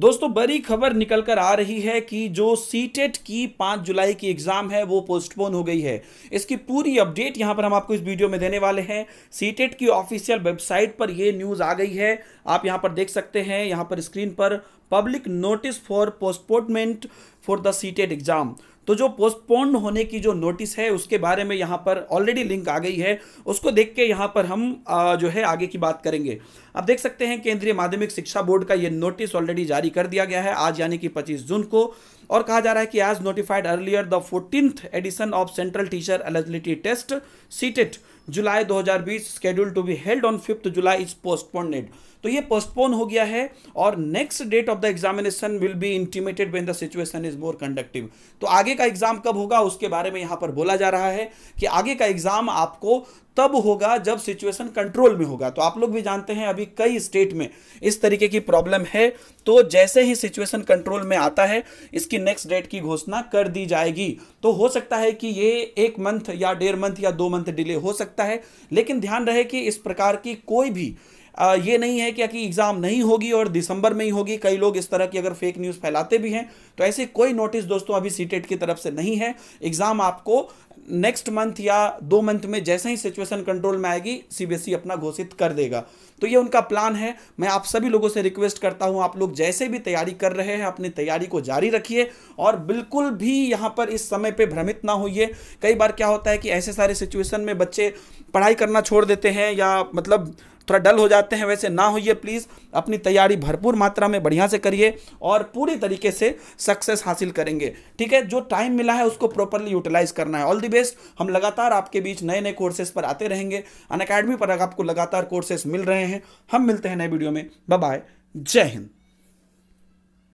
दोस्तों बड़ी खबर निकल कर आ रही है कि जो सीटेट e की पांच जुलाई की एग्ज़ाम है वो पोस्टपोन हो गई है इसकी पूरी अपडेट यहाँ पर हम आपको इस वीडियो में देने वाले हैं सीटेट e की ऑफिशियल वेबसाइट पर ये न्यूज़ आ गई है आप यहां पर देख सकते हैं यहां पर स्क्रीन पर public notice for postponement for the CTET e exam तो जो पोस्टपोन्ड होने की जो नोटिस है उसके बारे में यहाँ पर ऑलरेडी लिंक आ गई है उसको देख के यहाँ पर हम जो है आगे की बात करेंगे आप देख सकते हैं केंद्रीय माध्यमिक शिक्षा बोर्ड का ये नोटिस ऑलरेडी जारी कर दिया गया है आज यानी कि पच्चीस जून को और कहा जा रहा है कि as notified earlier the fourteenth edition of central teacher eligibility test CTET July 2020 scheduled to be held on fifth July is postponed तो ये पोस्टपोन हो गया है और next date of the examination will be intimated when the situation is more conductive तो आगे का exam कब होगा उसके बारे में यहां पर बोला जा रहा है कि आगे का एग्जाम आपको तब होगा जब सिचुएशन कंट्रोल में होगा तो आप लोग भी जानते हैं अभी कई स्टेट में इस तरीके की प्रॉब्लम है तो जैसे ही सिचुएशन कंट्रोल में आता है इसकी नेक्स्ट डेट की घोषणा कर दी जाएगी तो हो सकता है कि ये एक मंथ या डेढ़ मंथ या दो मंथ डिले हो सकता है लेकिन ध्यान रहे कि इस प्रकार की कोई भी आ, ये नहीं है क्या कि एग्ज़ाम नहीं होगी और दिसंबर में ही होगी कई लोग इस तरह की अगर फेक न्यूज़ फैलाते भी हैं तो ऐसे कोई नोटिस दोस्तों अभी सीटेट e की तरफ से नहीं है एग्ज़ाम आपको नेक्स्ट मंथ या दो मंथ में जैसे ही सिचुएशन कंट्रोल में आएगी सीबीएसई e अपना घोषित कर देगा तो ये उनका प्लान है मैं आप सभी लोगों से रिक्वेस्ट करता हूँ आप लोग जैसे भी तैयारी कर रहे हैं अपनी तैयारी को जारी रखिए और बिल्कुल भी यहाँ पर इस समय पर भ्रमित ना होइए कई बार क्या होता है कि ऐसे सारे सिचुएशन में बच्चे पढ़ाई करना छोड़ देते हैं या मतलब थोड़ा डल हो जाते हैं वैसे ना होइए प्लीज़ अपनी तैयारी भरपूर मात्रा में बढ़िया से करिए और पूरी तरीके से सक्सेस हासिल करेंगे ठीक है जो टाइम मिला है उसको प्रॉपरली यूटिलाइज करना है ऑल दी बेस्ट हम लगातार आपके बीच नए नए कोर्सेज पर आते रहेंगे अन पर आपको लगातार कोर्सेस मिल रहे हैं हम मिलते हैं नए वीडियो में बाय जय हिंद